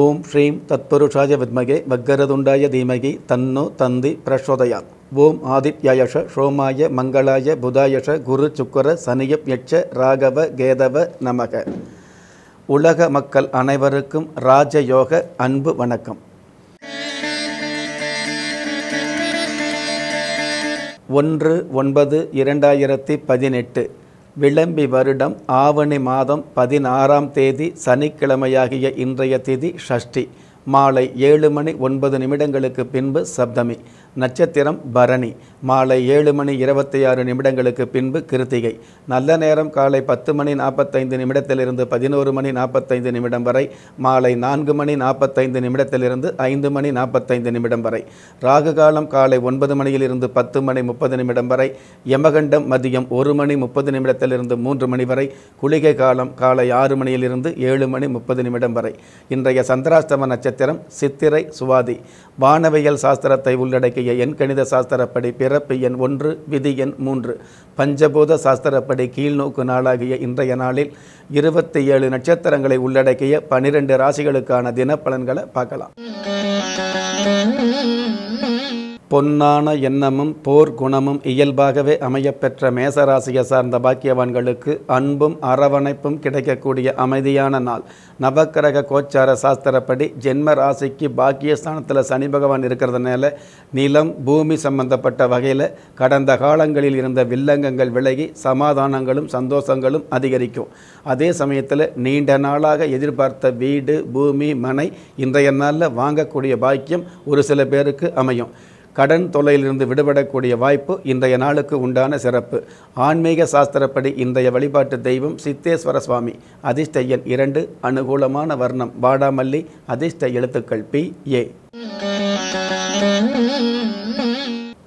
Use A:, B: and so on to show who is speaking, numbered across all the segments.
A: ஓம் ஸ்ரீம் தத்புருஷாய வித்மகே வக்கரதுண்டாய தீமகி தன்னு தந்தி பிரஷோதயா ஓம் ஆதித்யயஷ ஷோமாய மங்களாய புதாயஷ குரு சுக்கர சனியப் யட்ச ராகவ கேதவ நமக உலக மக்கள் அனைவருக்கும் ராஜயோக அன்பு வணக்கம் ஒன்று ஒன்பது இரண்டாயிரத்தி பதினெட்டு விளம்பி வருடம் ஆவணி மாதம் பதினாறாம் தேதி சனிக்கிழமையாகிய இன்றைய திதி ஷஷ்டி மாலை ஏழு மணி ஒன்பது நிமிடங்களுக்கு பின்பு சப்தமி நட்சத்திரம் பரணி மாலை ஏழு மணி இருபத்தி ஆறு நிமிடங்களுக்கு பின்பு கிருத்திகை நல்ல நேரம் காலை பத்து மணி நாற்பத்தைந்து நிமிடத்திலிருந்து பதினோரு மணி நாற்பத்தைந்து நிமிடம் வரை மாலை நான்கு மணி நாற்பத்தைந்து நிமிடத்திலிருந்து ஐந்து மணி நாற்பத்தைந்து நிமிடம் வரை ராகு காலம் காலை ஒன்பது மணியிலிருந்து பத்து மணி முப்பது நிமிடம் வரை யமகண்டம் மதியம் ஒரு மணி முப்பது நிமிடத்திலிருந்து மூன்று மணி வரை குளிகை காலம் காலை ஆறு மணியிலிருந்து ஏழு மணி முப்பது நிமிடம் வரை இன்றைய சந்திராஷ்டம நட்சத்திரம் சித்திரை சுவாதி வானவியல் சாஸ்திரத்தை உள்ளடக்கி இலக்கிய எண் கணித சாஸ்திரப்படி பிறப்பு எண் ஒன்று விதி எண் மூன்று பஞ்சபூத சாஸ்திரப்படி கீழ்நோக்கு நாளாகிய இன்றைய நாளில் இருபத்தி ஏழு நட்சத்திரங்களை உள்ளடக்கிய பனிரெண்டு ராசிகளுக்கான தினப்பலன்களை பார்க்கலாம் பொன்னான எண்ணமும் போர் குணமும் இயல்பாகவே அமையப்பெற்ற மேசராசியை சார்ந்த பாக்கியவான்களுக்கு அன்பும் அரவணைப்பும் கிடைக்கக்கூடிய அமைதியான நாள் நவக்கிரக கோச்சார சாஸ்திரப்படி ஜென்ம ராசிக்கு பாக்கியஸ்தானத்தில் சனி பகவான் இருக்கிறதுனால நிலம் பூமி சம்பந்தப்பட்ட வகையில் கடந்த காலங்களில் இருந்த வில்லங்கங்கள் விலகி சமாதானங்களும் சந்தோஷங்களும் அதிகரிக்கும் அதே சமயத்தில் நீண்ட நாளாக எதிர்பார்த்த வீடு பூமி மனை இன்றைய நாளில் வாங்கக்கூடிய பாக்கியம் ஒரு சில பேருக்கு அமையும் கடன் தொல்லையிலிருந்து விடுபடக்கூடிய வாய்ப்பு இன்றைய நாளுக்கு உண்டான சிறப்பு ஆன்மீக சாஸ்திரப்படி இன்றைய வழிபாட்டு தெய்வம் சித்தேஸ்வர சுவாமி அதிர்ஷ்ட இரண்டு அனுகூலமான வர்ணம் வாடாமல்லி அதிர்ஷ்ட எழுத்துக்கள் பி ஏ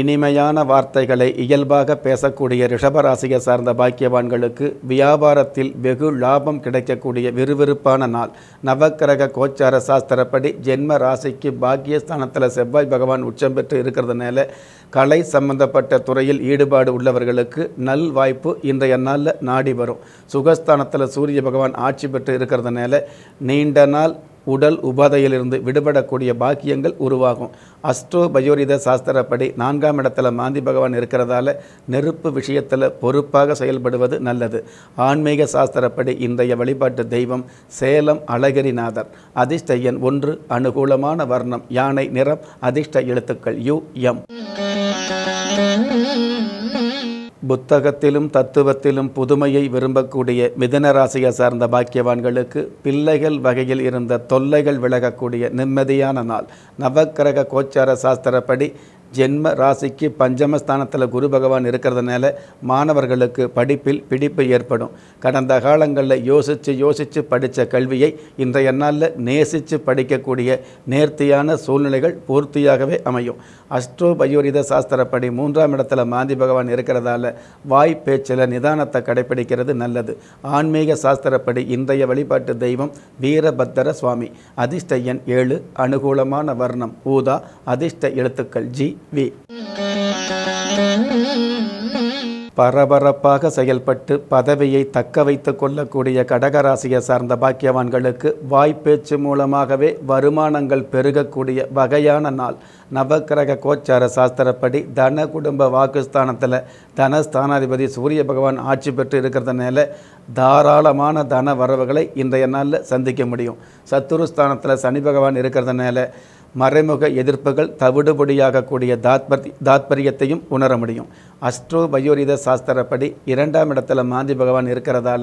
A: இனிமையான வார்த்தைகளை இயல்பாக பேசக்கூடிய ரிஷபராசியை சார்ந்த பாக்கியவான்களுக்கு வியாபாரத்தில் வெகு லாபம் கிடைக்கக்கூடிய விறுவிறுப்பான நாள் நவக்கிரக கோச்சார சாஸ்திரப்படி ஜென்ம ராசிக்கு பாக்கியஸ்தானத்தில் செவ்வாய் பகவான் உச்சம் பெற்று இருக்கிறதுனால கலை சம்பந்தப்பட்ட துறையில் ஈடுபாடு உள்ளவர்களுக்கு நல் வாய்ப்பு இன்றைய நாளில் நாடி வரும் சுகஸ்தானத்தில் சூரிய பகவான் ஆட்சி பெற்று இருக்கிறதுனால நீண்ட நாள் உடல் உபாதையிலிருந்து விடுபடக்கூடிய பாக்கியங்கள் உருவாகும் அஸ்ட்ரோ பயோரித சாஸ்திரப்படி நான்காம் இடத்துல மாந்தி பகவான் இருக்கிறதால நெருப்பு விஷயத்தில் பொறுப்பாக செயல்படுவது நல்லது ஆன்மீக சாஸ்திரப்படி இன்றைய வழிபாட்டு தெய்வம் சேலம் அழகிரிநாதர் அதிர்ஷ்ட எண் ஒன்று அனுகூலமான வர்ணம் யானை நிறம் அதிர்ஷ்ட எழுத்துக்கள் யு எம் புத்தகத்திலும் தத்துவத்திலும் புதுமையை விரும்பக்கூடிய மிதனராசியை சார்ந்த பாக்கியவான்களுக்கு பிள்ளைகள் வகையில் இருந்த தொல்லைகள் விலகக்கூடிய நிம்மதியான நாள் நவக்கிரக கோச்சார சாஸ்திரப்படி ஜென்ம ராசிக்கு பஞ்சமஸ்தானத்தில் குரு பகவான் இருக்கிறதுனால மாணவர்களுக்கு படிப்பில் பிடிப்பு ஏற்படும் கடந்த காலங்களில் யோசித்து யோசித்து படித்த கல்வியை இன்றைய நாளில் நேசித்து படிக்கக்கூடிய நேர்த்தியான சூழ்நிலைகள் பூர்த்தியாகவே அமையும் அஷ்டோபயோரித சாஸ்திரப்படி மூன்றாம் இடத்துல மாந்தி பகவான் இருக்கிறதால வாய் பேச்சில் நிதானத்தை கடைபிடிக்கிறது நல்லது ஆன்மீக சாஸ்திரப்படி இன்றைய வழிபாட்டு தெய்வம் வீரபத்திர சுவாமி அதிர்ஷ்ட எண் ஏழு அனுகூலமான வர்ணம் ஊதா அதிர்ஷ்ட எழுத்துக்கள் ஜி வி பரபரப்பாக செயல்பட்டு பதவியை தக்க வைத்து கொள்ளக்கூடிய கடகராசியை சார்ந்த பாக்கியவான்களுக்கு வாய்ப்பேச்சு மூலமாகவே வருமானங்கள் பெருகக்கூடிய வகையான நாள் நவக்கிரக கோச்சார சாஸ்திரப்படி தன குடும்ப வாக்குஸ்தானத்தில் தனஸ்தானாதிபதி சூரிய பகவான் ஆட்சி பெற்று இருக்கிறதுனால தாராளமான தன வரவுகளை இன்றைய நாளில் சந்திக்க முடியும் சத்துருஸ்தானத்தில் சனி பகவான் இருக்கிறதுனால மறைமுக எதிர்ப்புகள் தவிடுபடியாகக்கூடிய தாத்பரி தாத்பரியத்தையும் உணர முடியும் அஸ்ட்ரோ பயோரித சாஸ்திரப்படி இரண்டாம் இடத்துல மாந்தி பகவான் இருக்கிறதால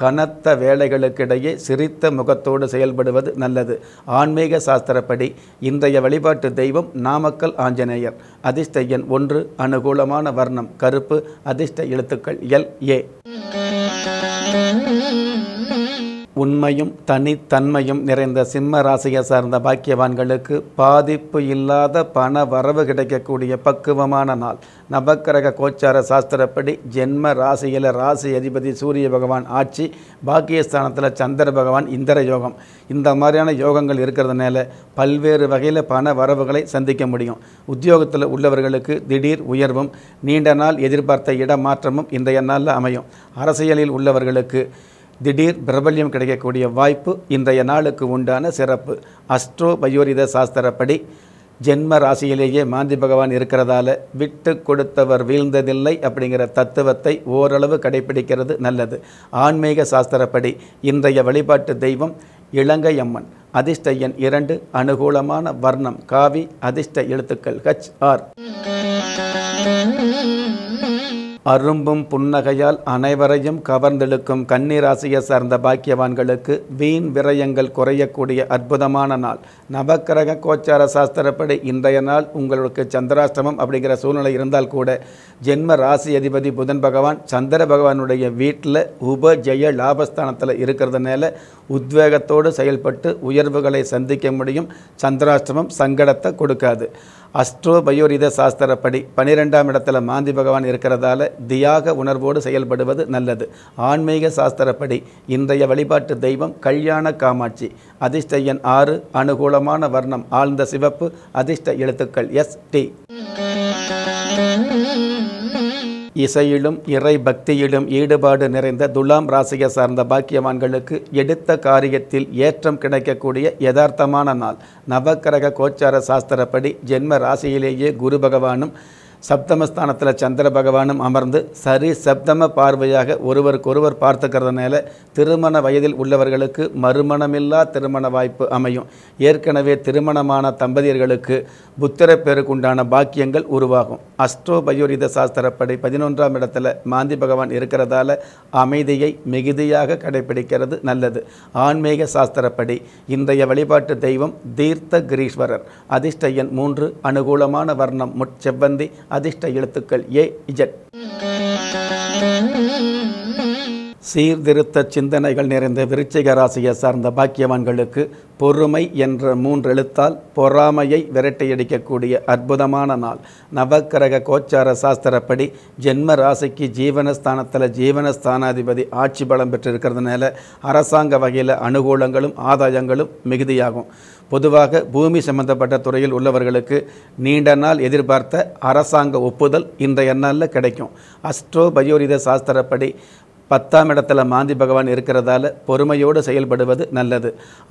A: கனத்த வேலைகளுக்கிடையே சிரித்த முகத்தோடு செயல்படுவது நல்லது ஆன்மீக சாஸ்திரப்படி இன்றைய வழிபாட்டு தெய்வம் நாமக்கல் ஆஞ்சநேயர் அதிர்ஷ்ட எண் ஒன்று அனுகூலமான வர்ணம் கருப்பு அதிர்ஷ்ட எழுத்துக்கள் எல் ஏ உண்மையும் தனித்தன்மையும் நிறைந்த சிம்ம ராசியை சார்ந்த பாக்கியவான்களுக்கு பாதிப்பு இல்லாத பண வரவு கிடைக்கக்கூடிய பக்குவமான நாள் நவக்கிரக கோச்சார சாஸ்திரப்படி ஜென்ம ராசியில் ராசி அதிபதி சூரிய பகவான் ஆட்சி பாக்கியஸ்தானத்தில் சந்திர பகவான் இந்திர யோகம் இந்த மாதிரியான யோகங்கள் இருக்கிறதுனால பல்வேறு வகையில் பண வரவுகளை சந்திக்க முடியும் உத்தியோகத்தில் உள்ளவர்களுக்கு திடீர் உயர்வும் நீண்ட நாள் எதிர்பார்த்த இடமாற்றமும் இன்றைய நாளில் அமையும் அரசியலில் உள்ளவர்களுக்கு திடீர் பிரபல்யம் கிடைக்கக்கூடிய வாய்ப்பு இன்றைய நாளுக்கு உண்டான சிறப்பு அஸ்ட்ரோ பயோரித சாஸ்திரப்படி ஜென்ம ராசியிலேயே மாந்தி பகவான் இருக்கிறதால விட்டு கொடுத்தவர் வீழ்ந்ததில்லை அப்படிங்கிற தத்துவத்தை ஓரளவு கடைபிடிக்கிறது நல்லது ஆன்மீக சாஸ்திரப்படி இன்றைய வழிபாட்டு தெய்வம் இலங்கை அம்மன் அதிர்ஷ்ட எண் இரண்டு அனுகூலமான வர்ணம் காவி அதிர்ஷ்ட எழுத்துக்கள் ஹச் ஆர் அரும்பும் புன்னகையால் அனைவரையும் கவர்ந்தெழுக்கும் கன்னிராசியை சார்ந்த பாக்கியவான்களுக்கு வீண் விரயங்கள் குறையக்கூடிய அற்புதமான நாள் நவக்கிரக கோச்சார சாஸ்திரப்படி இன்றைய நாள் உங்களுக்கு சந்திராஷ்டமம் அப்படிங்கிற சூழ்நிலை இருந்தால் கூட ஜென்ம ராசி அதிபதி புதன் பகவான் சந்திர பகவானுடைய வீட்டில் உப ஜெய லாபஸ்தானத்தில் இருக்கிறதுனால உத்வேகத்தோடு செயல்பட்டு உயர்வுகளை சந்திக்க முடியும் சந்திராஷ்டமம் சங்கடத்தை கொடுக்காது அஸ்ட்ரோ பயோரித சாஸ்திரப்படி பனிரெண்டாம் இடத்துல மாந்தி பகவான் இருக்கிறதால தியாக உணர்வோடு செயல்படுவது நல்லது ஆன்மீக சாஸ்திரப்படி இன்றைய வழிபாட்டு தெய்வம் கல்யாண காமாட்சி அதிர்ஷ்ட எண் ஆறு அனுகூலமான வர்ணம் ஆழ்ந்த சிவப்பு அதிர்ஷ்ட எழுத்துக்கள் எஸ் டி இசையிலும் இறை பக்தியிலும் ஈடுபாடு நிறைந்த துலாம் ராசியை சார்ந்த பாக்கியவான்களுக்கு எடுத்த காரியத்தில் ஏற்றம் கிடைக்கக்கூடிய யதார்த்தமான நாள் நவக்கிரக கோச்சார சாஸ்திரப்படி ஜென்ம ராசியிலேயே குரு பகவானும் சப்தமஸ்தானத்தில் சந்திர பகவானும் அமர்ந்து சரி சப்தம பார்வையாக ஒருவருக்கொருவர் பார்த்துக்கிறதுனால திருமண வயதில் உள்ளவர்களுக்கு மறுமணமில்லா திருமண வாய்ப்பு அமையும் ஏற்கனவே திருமணமான தம்பதியர்களுக்கு புத்திர பேருக்குண்டான பாக்கியங்கள் உருவாகும் அஸ்ட்ரோ பயோரித சாஸ்திரப்படி பதினொன்றாம் இடத்துல மாந்தி பகவான் இருக்கிறதால அமைதியை மிகுதியாக கடைபிடிக்கிறது நல்லது ஆன்மீக சாஸ்திரப்படி இன்றைய வழிபாட்டு தெய்வம் தீர்த்த கிரீஸ்வரர் அதிர்ஷ்டையன் மூன்று அனுகூலமான வர்ணம் முட் செவ்வந்தி அதிர்ஷ்ட எழுத்துக்கள் ஏ இஜட் சீர்திருத்த சிந்தனைகள் நிறைந்த விருச்சிக ராசியை சார்ந்த பாக்கியவான்களுக்கு பொறுமை என்ற மூன்று எழுத்தால் பொறாமையை விரட்டையடிக்கக்கூடிய அற்புதமான நாள் நவக்கிரக கோச்சார சாஸ்திரப்படி ஜென்ம ராசிக்கு ஜீவனஸ்தானத்தில் ஜீவனஸ்தானாதிபதி ஆட்சி பலம் பெற்றிருக்கிறதுனால அரசாங்க வகையில் அனுகூலங்களும் ஆதாயங்களும் மிகுதியாகும் பொதுவாக பூமி சம்பந்தப்பட்ட துறையில் உள்ளவர்களுக்கு நீண்ட நாள் எதிர்பார்த்த அரசாங்க ஒப்புதல் இன்றைய நாளில் கிடைக்கும் அஸ்ட்ரோ பயோரித சாஸ்திரப்படி பத்தாம் இடத்துல மாந்தி பகவான் இருக்கிறதால பொறுமையோடு செயல்படுவது நல்லது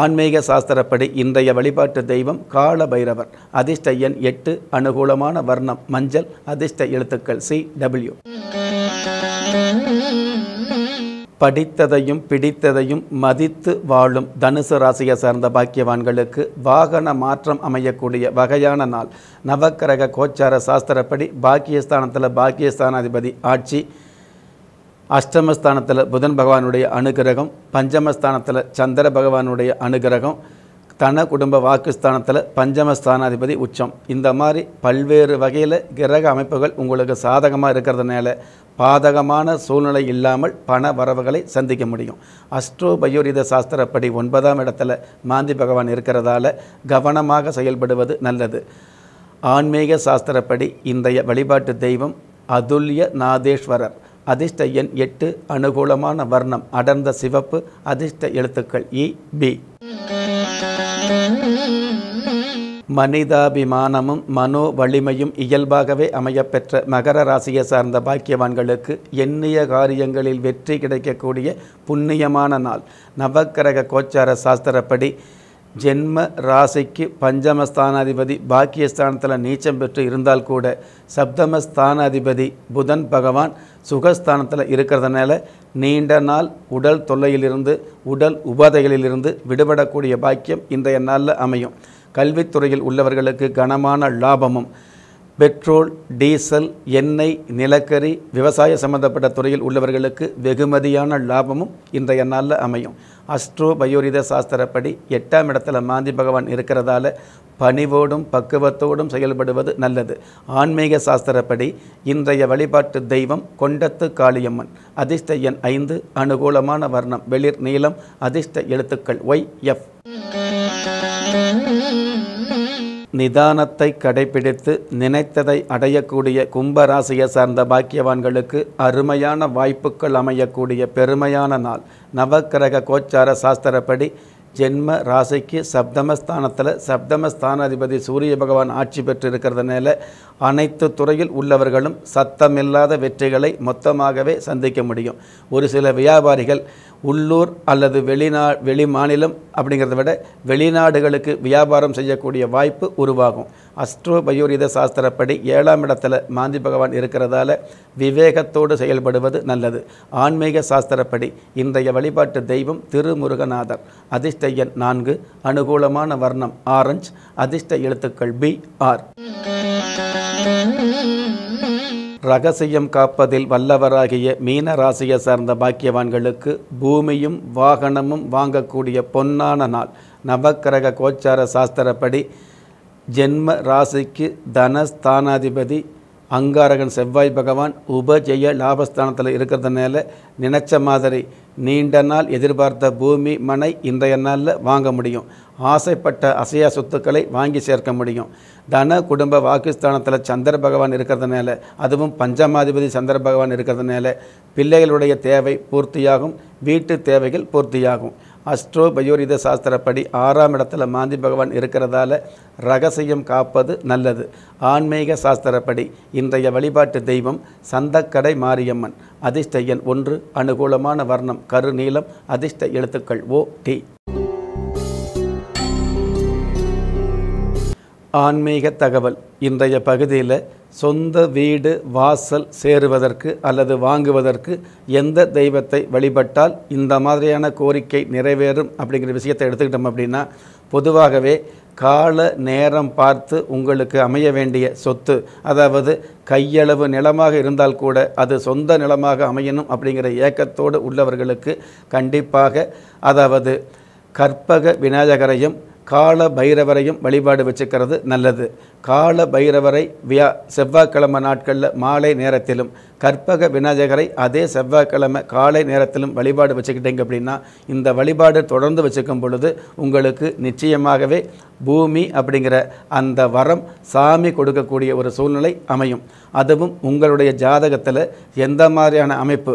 A: ஆன்மீக சாஸ்திரப்படி இன்றைய வழிபாட்டு தெய்வம் கால பைரவர் அதிர்ஷ்ட எண் எட்டு அனுகூலமான வர்ணம் மஞ்சள் அதிர்ஷ்ட எழுத்துக்கள் சி டபிள்யூ படித்ததையும் பிடித்ததையும் மதித்து வாழும் தனுசு ராசியை சார்ந்த பாக்கியவான்களுக்கு வாகன மாற்றம் அமையக்கூடிய வகையான நாள் நவக்கிரக கோச்சார சாஸ்திரப்படி பாக்கியஸ்தானத்தில் பாக்கியஸ்தானாதிபதி ஆட்சி அஷ்டமஸ்தானத்தில் புதன் பகவானுடைய அனுகிரகம் பஞ்சமஸ்தானத்தில் சந்திர பகவானுடைய அனுகிரகம் தன குடும்ப வாக்குஸ்தானத்தில் பஞ்சமஸ்தானாதிபதி உச்சம் இந்த மாதிரி பல்வேறு வகையில் கிரக அமைப்புகள் உங்களுக்கு சாதகமாக இருக்கிறதுனால பாதகமான சூழ்நிலை இல்லாமல் பண வரவுகளை சந்திக்க முடியும் அஸ்ட்ரோ பயோரித சாஸ்திரப்படி ஒன்பதாம் இடத்துல மாந்தி பகவான் இருக்கிறதால கவனமாக செயல்படுவது நல்லது ஆன்மீக சாஸ்திரப்படி இன்றைய வழிபாட்டு தெய்வம் அதுல்ய நாதேஸ்வரர் அதிர்ஷ்ட எண் எட்டு அனுகூலமான வர்ணம் அடர்ந்த சிவப்பு அதிர்ஷ்ட எழுத்துக்கள் இ பி மனிதாபிமானமும் மனோ வலிமையும் இயல்பாகவே அமையப்பெற்ற மகர ராசியை சார்ந்த பாக்கியவான்களுக்கு எண்ணிய காரியங்களில் வெற்றி கிடைக்கக்கூடிய புண்ணியமான நாள் நவக்கிரக கோச்சார சாஸ்திரப்படி ஜென்ம ராசிக்கு பஞ்சமஸ்தானாதிபதி பாக்கியஸ்தானத்தில் நீச்சம் பெற்று இருந்தால் கூட சப்தமஸ்தானாதிபதி புதன் பகவான் சுகஸ்தானத்தில் இருக்கிறதுனால நீண்ட நாள் உடல் தொல்லையிலிருந்து உடல் உபாதைகளிலிருந்து விடுபடக்கூடிய பாக்கியம் இன்றைய நாளில் அமையும் கல்வித்துறையில் உள்ளவர்களுக்கு கனமான லாபமும் பெட்ரோல் டீசல் எண்ணெய் நிலக்கரி விவசாய சம்பந்தப்பட்ட துறையில் உள்ளவர்களுக்கு வெகுமதியான லாபமும் இன்றைய நாளில் அமையும் அஸ்ட்ரோ பயோரித சாஸ்திரப்படி எட்டாம் இடத்துல மாந்தி பகவான் இருக்கிறதால பணிவோடும் பக்குவத்தோடும் செயல்படுவது நல்லது ஆன்மீக சாஸ்திரப்படி இன்றைய வழிபாட்டு தெய்வம் கொண்டத்து காளியம்மன் அதிர்ஷ்ட எண் ஐந்து அனுகூலமான வர்ணம் வெளிர் நீளம் அதிர்ஷ்ட எழுத்துக்கள் ஒய் எஃப் நிதானத்தை கடைபிடித்து நினைத்ததை அடையக்கூடிய கும்பராசியை சார்ந்த பாக்கியவான்களுக்கு அருமையான வாய்ப்புகள் அமையக்கூடிய பெருமையான நாள் நவக்கிரக கோச்சார சாஸ்திரப்படி ஜென்ம ராசிக்கு சப்தமஸ்தானத்தில் அதிபதி சூரிய பகவான் ஆட்சி பெற்று இருக்கிறதுனால அனைத்து துறையில் உள்ளவர்களும் சத்தமில்லாத வெற்றிகளை மொத்தமாகவே சந்திக்க முடியும் ஒரு சில வியாபாரிகள் உள்ளூர் அல்லது வெளிநா வெளி மாநிலம் அப்படிங்கிறத விட வெளிநாடுகளுக்கு வியாபாரம் செய்யக்கூடிய வாய்ப்பு உருவாகும் அஸ்ட்ரோ பயோரித சாஸ்திரப்படி ஏழாம் இடத்துல மாந்தி பகவான் இருக்கிறதால விவேகத்தோடு செயல்படுவது நல்லது ஆன்மீக சாஸ்திரப்படி இன்றைய வழிபாட்டு தெய்வம் திருமுருகநாதர் அதிர்ஷ்ட எண் நான்கு அனுகூலமான வர்ணம் ஆரஞ்சு அதிர்ஷ்ட எழுத்துக்கள் பி ஆர் ரகசியம் காப்பதில் வல்லவராகிய மீன ராசியை சார்ந்த பாக்கியவான்களுக்கு பூமியும் வாகனமும் வாங்கக்கூடிய பொன்னான நாள் நவக்கிரக கோச்சார சாஸ்திரப்படி ஜென்ம ராசிக்கு தனஸ்தானாதிபதி அங்காரகன் செவ்வாய் பகவான் உபஜெய லாபஸ்தானத்தில் இருக்கிறதுனால நினைச்ச மாதிரி நீண்ட நாள் எதிர்பார்த்த பூமி மனை இன்றைய நாளில் வாங்க முடியும் ஆசைப்பட்ட அசையா சொத்துக்களை வாங்கி சேர்க்க முடியும் தன குடும்ப வாக்குஸ்தானத்தில் சந்திர பகவான் இருக்கிறதுனால அதுவும் பஞ்சமாதிபதி சந்திர பகவான் இருக்கிறதுனால பிள்ளைகளுடைய தேவை பூர்த்தியாகும் வீட்டு தேவைகள் பூர்த்தியாகும் அஸ்ட்ரோ பயோரித சாஸ்திரப்படி ஆறாம் இடத்துல மாந்தி பகவான் இருக்கிறதால ரகசியம் காப்பது நல்லது ஆன்மீக சாஸ்திரப்படி இன்றைய வழிபாட்டு தெய்வம் சந்தக்கடை மாரியம்மன் அதிர்ஷ்ட எண் ஒன்று அனுகூலமான வர்ணம் கருநீளம் அதிர்ஷ்ட எழுத்துக்கள் ஓ டி ஆன்மீக தகவல் இன்றைய பகுதியில் சொந்த வீடு வாசல் சேருவதற்கு அல்லது வாங்குவதற்கு எந்த தெய்வத்தை வழிபட்டால் இந்த மாதிரியான கோரிக்கை நிறைவேறும் அப்படிங்கிற விஷயத்தை எடுத்துக்கிட்டோம் அப்படின்னா பொதுவாகவே கால நேரம் பார்த்து உங்களுக்கு அமைய வேண்டிய சொத்து அதாவது கையளவு நிலமாக இருந்தால் கூட அது சொந்த நிலமாக அமையணும் அப்படிங்கிற ஏக்கத்தோடு உள்ளவர்களுக்கு கண்டிப்பாக அதாவது கற்பக விநாயகரையும் கால பைரவரையும் வழிபாடு வச்சுக்கிறது நல்லது கால பைரவரை வியா செவ்வாய்க்கிழமை நாட்களில் மாலை நேரத்திலும் கற்பக விநாயகரை அதே செவ்வாய்க்கிழமை காலை நேரத்திலும் வழிபாடு வச்சுக்கிட்டீங்க அப்படின்னா இந்த வழிபாடு தொடர்ந்து வச்சுக்கும் பொழுது உங்களுக்கு நிச்சயமாகவே பூமி அப்படிங்கிற அந்த வரம் சாமி கொடுக்கக்கூடிய ஒரு சூழ்நிலை அமையும் அதுவும் உங்களுடைய ஜாதகத்தில் எந்த மாதிரியான அமைப்பு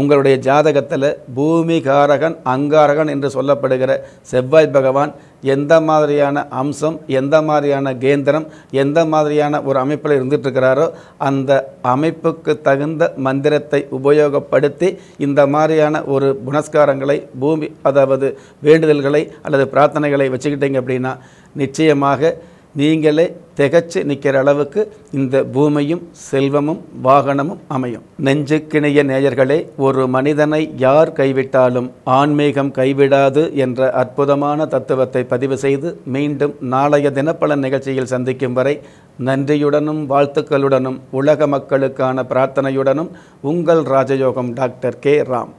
A: உங்களுடைய ஜாதகத்தில் பூமி காரகன் அங்காரகன் என்று சொல்லப்படுகிற செவ்வாய் பகவான் எந்த மாதிரியான அம்சம் எந்த மாதிரியான கேந்திரம் எந்த மாதிரியான ஒரு அமைப்பில் இருந்துகிட்ருக்கிறாரோ அந்த அமைப்புக்கு தகுந்த மந்திரத்தை உபயோகப்படுத்தி இந்த மாதிரியான ஒரு புனஸ்காரங்களை பூமி அதாவது வேண்டுதல்களை அல்லது பிரார்த்தனைகளை வச்சுக்கிட்டீங்க அப்படின்னா நிச்சயமாக நீங்களே திகச்சு நிற்கிற அளவுக்கு இந்த பூமியும் செல்வமும் வாகனமும் அமையும் நெஞ்சுக்கிணைய நேயர்களே ஒரு மனிதனை யார் கைவிட்டாலும் ஆன்மீகம் கைவிடாது என்ற அற்புதமான தத்துவத்தை பதிவு செய்து மீண்டும் நாளைய தினப்பலன் நிகழ்ச்சியில் சந்திக்கும் வரை நன்றியுடனும் வாழ்த்துக்களுடனும் உலக மக்களுக்கான பிரார்த்தனையுடனும் உங்கள் ராஜயோகம் டாக்டர் கே ராம்